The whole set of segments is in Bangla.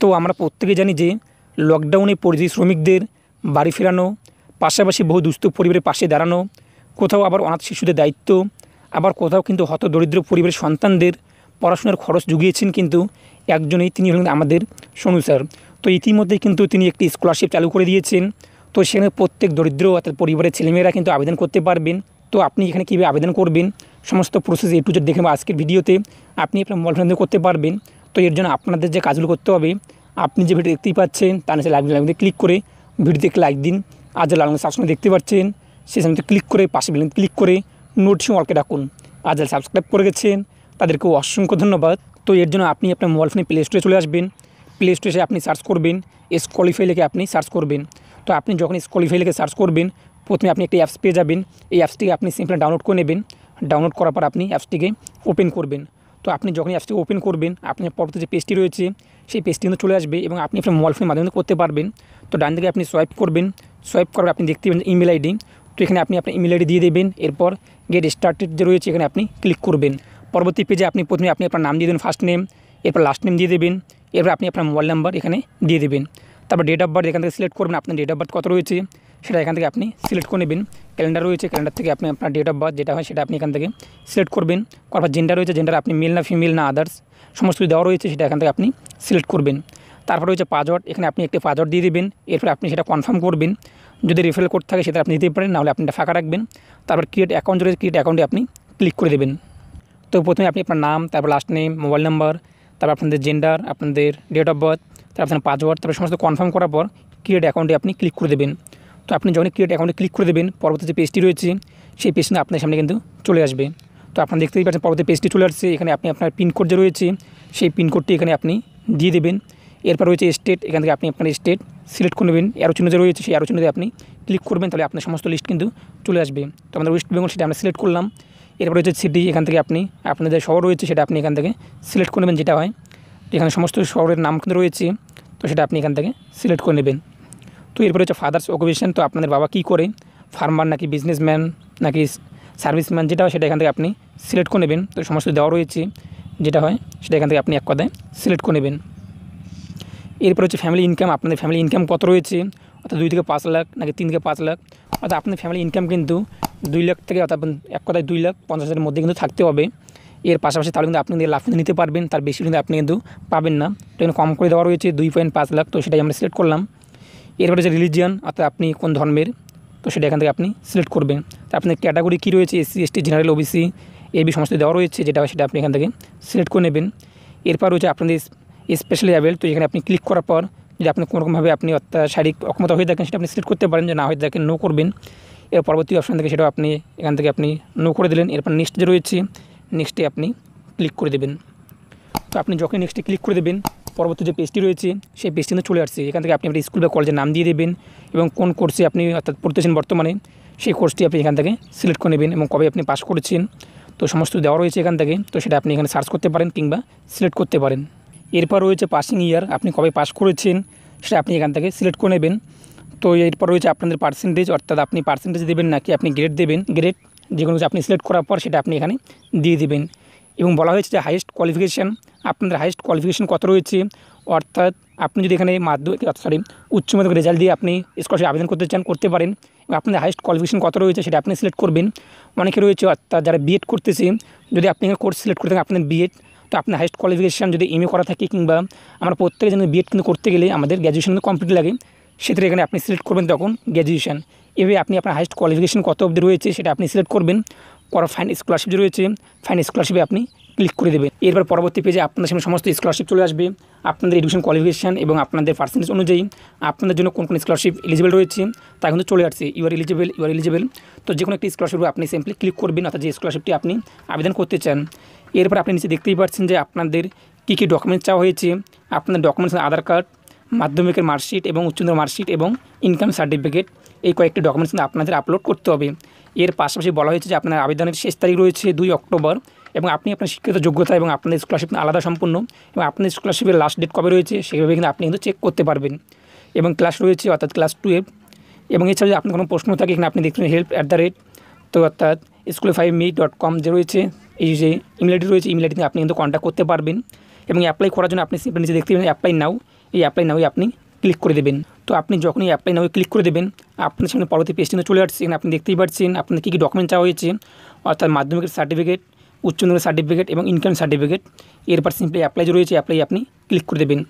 তো আমরা প্রত্যেকে জানি যে লকডাউনে পরিযায়ী শ্রমিকদের বাড়ি ফেরানো পাশাপাশি বহু দুস্থ পরিবারের পাশে দাঁড়ানো কোথাও আবার অনাথ শিশুদের দায়িত্ব আবার কোথাও কিন্তু হত দরিদ্র পরিবারের সন্তানদের পড়াশোনার খরচ জুগিয়েছেন কিন্তু একজনেই তিনি হলেন আমাদের সোনু স্যার তো ইতিমধ্যেই কিন্তু তিনি একটি স্কলারশিপ চালু করে দিয়েছেন তো সেখানে প্রত্যেক দরিদ্র অর্থাৎ পরিবারের ছেলেমেয়েরা কিন্তু আবেদন করতে পারবেন তো আপনি এখানে কীভাবে আবেদন করবেন সমস্ত প্রসেস এ টু জেড দেখে আজকের ভিডিওতে আপনি আপনার মোবাইল ফোন করতে পারবেন তো এর জন্য আপনাদের যে কাজগুলো করতে হবে আপনি যে ভিডিও দেখতেই পাচ্ছেন তার নিচে লাইভ লাইভ ক্লিক করে ভিডিওতে লাইক দিন আর যে লাল সাবস্ক্রাইব দেখতে পাচ্ছেন সেই সামনে ক্লিক করে পাশে বিলিং ক্লিক করে নোটিফিকেশন অলকে ডাকুন আর যারা সাবস্ক্রাইব করে গেছেন তাদেরকেও অসংখ্য ধন্যবাদ তো এর জন্য আপনি আপনার মোবাইল ফোনে প্লে স্টোরে চলে আসবেন প্লে স্টোরে এসে আপনি সার্চ করবেন স্কলিফাই লিখে আপনি সার্চ করবেন তো আপনি যখন স্কলিফাই লিখে সার্চ করবেন প্রথমে আপনি একটি অ্যাপস পেয়ে যাবেন এই অ্যাপসটিকে আপনি সিম্পলি ডাউনলোড করে নেবেন ডাউনলোড করার পর আপনি অ্যাপসটিকে ওপেন করবেন তো আপনি যখনই অ্যাপসটি ওপেন করবেন আপনার পরবর্তী যে পেজটি রয়েছে সেই পেজটি কিন্তু চলে আসবে এবং আপনি আপনার মোবাইল ফোনের মাধ্যমে করতে পারবেন তো ডান দিকে আপনি সোয়াইপ করবেন সোয়াইপ করার আপনি দেখতে পাবেন ইমেল আইডি তো এখানে আপনি আপনার ইমেল আইডি দিয়ে দেবেন এরপর গেট স্টার্টেড যে রয়েছে এখানে আপনি ক্লিক করবেন পরবর্তী পেজে আপনি প্রথমে আপনি আপনার নাম দিয়ে দেবেন ফার্স্ট নেম এরপর লাস্ট নেম দিয়ে দেবেন এরপর আপনি আপনার মোবাইল নাম্বার এখানে দিয়ে দেবেন তারপর ডেট অফ বার্থ এখান থেকে সিলেক্ট করবেন আপনার ডেট অফ বার্থ কত রয়েছে সেটা এখান থেকে আপনি সিলেক্ট করে নেবেন ক্যালেন্ডার রয়েছে ক্যালেন্ডার থেকে আপনি আপনার ডেট অফ বার্থ যেটা হয় সেটা আপনি এখান থেকে সিলেক্ট করবেন তারপর জেন্ডার রয়েছে জেন্ডার আপনি মেল না ফিমেল না আদার্স সমস্ত কিছু দেওয়া রয়েছে সেটা এখান থেকে আপনি সিলেক্ট করবেন তারপর রয়েছে পাসওয়ার্ড এখানে আপনি একটি পাসওয়ার্ড দিয়ে দেবেন এরপরে আপনি সেটা কনফার্ম করবেন যদি রিফেল কোড থাকে সেটা আপনি দিতে পারেন নাহলে আপনি এটা ফাঁকা রাখবেন তারপর ক্রিয়েট অ্যাকাউন্ট রয়েছে ক্রিয়েট অ্যাকাউন্টে আপনি ক্লিক করে দেবেন তো প্রথমে আপনি আপনার নাম তারপর লাস্ট নেম মোবাইল নাম্বার তারপর আপনাদের জেন্ডার আপনাদের ডেট অফ বার্থ তারপর আপনার পাসওয়ার্ড তারপর সমস্ত কনফার্ম করার পর ক্রিয়েট অ্যাকাউন্টে আপনি ক্লিক করে দেবেন তো আপনি যখন ক্রিয়েট অ্যাকাউন্টে ক্লিক করে দেবেন পরবর্তী যে পেজটি রয়েছে সেই পেজটা আপনার সামনে কিন্তু চলে আসবে তো আপনার দেখতেই পাচ্ছেন পরবর্তী পেজটি চলে আসছে এখানে আপনি আপনার পিনকোড যে রয়েছে সেই পিনকোডটি এখানে আপনি দিয়ে দেবেন এরপর রয়েছে স্টেট এখান থেকে আপনি আপনার স্টেট সিলেক্ট করে নেবেন অ্যারো চিহ্ন যে রয়েছে সেই অ্যারো চিহ্নতে আপনি ক্লিক করবেন তাহলে আপনার সমস্ত লিস্ট কিন্তু চলে আসবে তো আমাদের ওয়েস্ট বেঙ্গল সেটা আমরা সিলেক্ট করলাম এরপর রয়েছে সিটি এখান থেকে আপনি আপনার যে শহর রয়েছে সেটা আপনি এখান থেকে সিলেক্ট করে নেবেন যেটা হয় এখানে সমস্ত শহরের নাম কিন্তু রয়েছে তো সেটা আপনি এখান থেকে সিলেক্ট করে নেবেন তো এরপরে হচ্ছে ফাদার্স অকুপেশন তো আপনাদের বাবা কি করে ফার্মার নাকি বিজনেসম্যান নাকি সার্ভিসম্যান যেটা হয় সেটা এখান থেকে আপনি সিলেক্ট করে নেবেন তো সমস্ত দেওয়া রয়েছে যেটা হয় সেটা এখান থেকে আপনি এক কথায় সিলেক্ট করে নেবেন এরপর হচ্ছে ফ্যামিলি ইনকাম আপনাদের ফ্যামিলি ইনকাম কত রয়েছে অর্থাৎ দুই থেকে পাঁচ লাখ নাকি তিন থেকে পাঁচ লাখ অর্থাৎ আপনার ফ্যামিলি ইনকাম কিন্তু দুই লাখ থেকে অর্থাৎ এক কথায় দুই লাখ পঞ্চাশ হাজারের মধ্যে কিন্তু থাকতে হবে এর পাশাপাশি তাহলে কিন্তু আপনি লাভ নিতে পারবেন তার বেশি কিন্তু আপনি কিন্তু পাবেন না তো কম করে দেওয়া রয়েছে দুই পয়েন্ট পাঁচ লাখ তো সেটাই আমরা সিলেক্ট করলাম এরপরে যে রিলিজিয়ান অর্থাৎ আপনি কোন ধর্মের তো সেটা এখান থেকে আপনি সিলেক্ট করবেন তো আপনার ক্যাটাগরি কী রয়েছে এসসি এসটি জেনারেল ওবিসি এবি সমস্ত দেওয়া রয়েছে যেটা সেটা আপনি এখান থেকে সিলেক্ট করে নেবেন এরপর রয়েছে আপনাদের স্পেশালি অ্যাভেল তো এখানে আপনি ক্লিক করার পর যদি আপনি কোনোরকমভাবে আপনি অর্থাৎ শারীরিক অক্ষমতা হয়ে থাকেন সেটা আপনি সিলেক্ট করতে পারেন যে না হয়ে থাকেন নো করবেন এর পরবর্তী অপশান থেকে সেটাও আপনি এখান থেকে আপনি নো করে দিলেন এরপর নেক্সট যে রয়েছে নেক্সটে আপনি ক্লিক করে দেবেন তো আপনি যখন নেক্সটে ক্লিক করে দেবেন পরবর্তী যে পেজটি রয়েছে সেই পেজটি কিন্তু চলে আসছে এখান থেকে আপনি আপনার স্কুল বা কলেজের নাম দিয়ে দেবেন এবং কোন কোর্সে আপনি অর্থাৎ পড়তেছেন বর্তমানে সেই কোর্সটি আপনি এখান থেকে সিলেক্ট করে নেবেন এবং কবে আপনি পাস করেছেন তো সমস্ত দেওয়া রয়েছে এখান থেকে তো সেটা আপনি এখানে সার্চ করতে পারেন কিংবা সিলেক্ট করতে পারেন এরপর রয়েছে পাসিং ইয়ার আপনি কবে পাস করেছেন সেটা আপনি এখান থেকে সিলেক্ট করে নেবেন তো এরপর রয়েছে আপনাদের পার্সেন্টেজ অর্থাৎ আপনি পার্সেন্টেজ দেবেন নাকি আপনি গ্রেড দেবেন গ্রেড যে কোনো আপনি সিলেক্ট করার পর সেটা আপনি এখানে দিয়ে দেবেন এবং বলা হয়েছে যে হাইয়েস্ট কোয়ালিফিকেশান আপনাদের হাইয়েস্ট কোয়ালিফিকেশান কত রয়েছে অর্থাৎ আপনি যদি এখানে মাধ্যমিক সরি উচ্চ মাধ্যমিক রেজাল্ট দিয়ে আপনি স্কলারশিপ আবেদন করতে চান করতে পারেন এবং আপনাদের হাইয়েস্ট কোয়ালিফিকেশান কত রয়েছে সেটা আপনি সিলেক্ট করবেন অনেকে রয়েছে অর্থাৎ যারা বিএড করতেছে যদি আপনি কোর্স সিলেক্ট করে থাকেন আপনার বিএড তো আপনার হাইয়েস্ট কোয়ালিফিকেশান যদি এম করা থাকে কিংবা আমরা প্রত্যেকের জন্য বিএড কিন্তু করতে গেলে আমাদের গ্র্যাজুয়েশন কমপ্লিট লাগে সেক্ষেত্রে এখানে আপনি সিলেক্ট করবেন তখন গ্র্যাজুয়েশান এভাবে আপনি আপনার হাইয়েস্ট কোয়ালিফিকেশন কত অবধি রয়েছে সেটা আপনি সিলেক্ট করবেন করা ফাইন স্কলারশিপ যে রয়েছে ফাইন স্কলারশিপে আপনি ক্লিক করে দেবেন এরপর পরবর্তী পেজে আপনাদের সামনে সমস্ত স্কলারশিপ চলে আসবে আপনাদের এডুকেশন কোয়ালিফিকেশান এবং আপনাদের পার্সেন্টেজ অনুযায়ী আপনাদের জন্য কোন কোন স্কলারশিপ এলিজিবল রয়েছে তা কিন্তু চলে আসছে you are eligible you are eligible তো যে কোনো একটি স্কলারশিপ আপনি সিম্পলি ক্লিক করবেন অর্থাৎ যে স্কলারশিপটি আপনি আবেদন করতে চান এরপর আপনি নিচে দেখতেই পাচ্ছেন যে আপনাদের কী কী ডকুমেন্টস চাওয়া হয়েছে আপনার ডকুমেন্টস আধার কার্ড মাধ্যমিকের মার্কশিট এবং উচ্চতর মার্কশিট এবং ইনকাম সার্টিফিকেট এই কয়েকটি ডকুমেন্টস আপনাদের আপলোড করতে হবে এর পাশাপাশি বলা হয়েছে যে আপনার আবেদনের শেষ তারিখ রয়েছে দুই অক্টোবর এবং আপনি আপনার শিক্ষিত যোগ্যতা এবং আপনার স্কলারশিপ আলাদা সম্পূর্ণ এবং আপনার স্কলারশিপের লাস্ট ডেট কবে রয়েছে সেভাবে কিন্তু আপনি কিন্তু চেক করতে পারবেন এবং ক্লাস রয়েছে অর্থাৎ ক্লাস টুয়েলভ এবং এছাড়া যদি আপনার কোনো প্রশ্ন থাকে এখানে আপনি দেখছেন হেল্প অ্যাট দ্য রেট তো অর্থাৎ স্কুলে ফাইভ মি ডট কম যে রয়েছে এই যে ইমেল আইডি রয়েছে ইমেল আইডি আপনি কিন্তু কন্ট্যাক্ট করতে পারবেন এবং অ্যাপ্লাই করার জন্য আপনি নিচে দেখতে পাবেন অ্যাপ্লাই নাও এই অ্যাপ্লাই নাও আপনি ক্লিক করে দেবেন তো আপনি যখনই অ্যাপ্লাই নামে ক্লিক করে দেবেন আপনার সামনে পরবর্তী পেজটিতে চলে আসছেন আপনি দেখতেই পাচ্ছেন আপনার কী কী ডকুমেন্ট চাওয়া হয়েছে অর্থাৎ মাধ্যমিকের সার্টিফিকেট উচ্চমাধ্যমিক সার্টিফিকেট এবং ইনকাম সার্টিফিকেট এরপর সিম্পলি অ্যাপ্লাই রয়েছে অ্যাপ্লাই আপনি ক্লিক করে দেবেন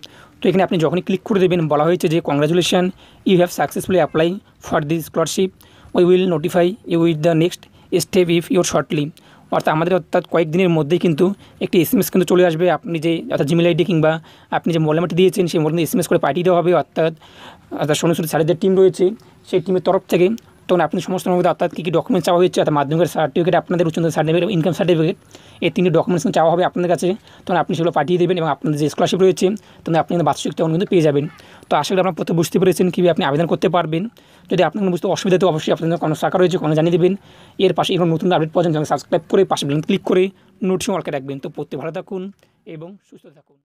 তো এখানে আপনি যখনই ক্লিক করে দেবেন বলা হয়েছে যে congratulation you have successfully apply for this scholarship we will notify you with the next step if your shortly অর্থাৎ আমাদের অর্থাৎ কয়েকদিনের মধ্যেই কিন্তু একটি এসএমএস কিন্তু চলে আসবে আপনি যে অর্থাৎ জিমেল আইডি কিংবা আপনি যে মোবাইল নাম্বারটি দিয়েছেন সেই মোবাইল এসএমএস করে পাঠিয়ে দেওয়া হবে অর্থাৎ অর্থাৎ সোনসুরি স্যারেদের টিম রয়েছে সেই টিমের তরফ থেকে তখন আপনি সমস্ত মধ্যে অর্থাৎ কী কী ডকুমেন্ট চাওয়া হয়েছে অর্থাৎ মাধ্যমিকের সার্টিফিকেট আপনাদের উচ্চতর সার্টিফিকেট ইনকাম সার্টিফিকেট এই তিনটি ডকুমেন্টস চাওয়া হবে আপনাদের কাছে তখন আপনি সেগুলো পাঠিয়ে দেবেন এবং আপনাদের যে স্কলারশিপ রয়েছে তখন আপনি কিন্তু বার্ষিক তখন কিন্তু পেয়ে যাবেন তো আশা করি আপনার প্রথম বুঝতে পেরেছেন কীভাবে আপনি আবেদন করতে পারবেন যদি আপনার বুঝতে অসুবিধা তো অবশ্যই আপনাদের কোনো শাখা রয়েছে কোনো জানিয়ে দেবেন এর পাশে এখন নতুন আপডেট পর্যন্ত সাবস্ক্রাইব করে পাশে ক্লিক করে নোটিশন অলকে রাখবেন তো পড়তে ভালো থাকুন এবং সুস্থ থাকুন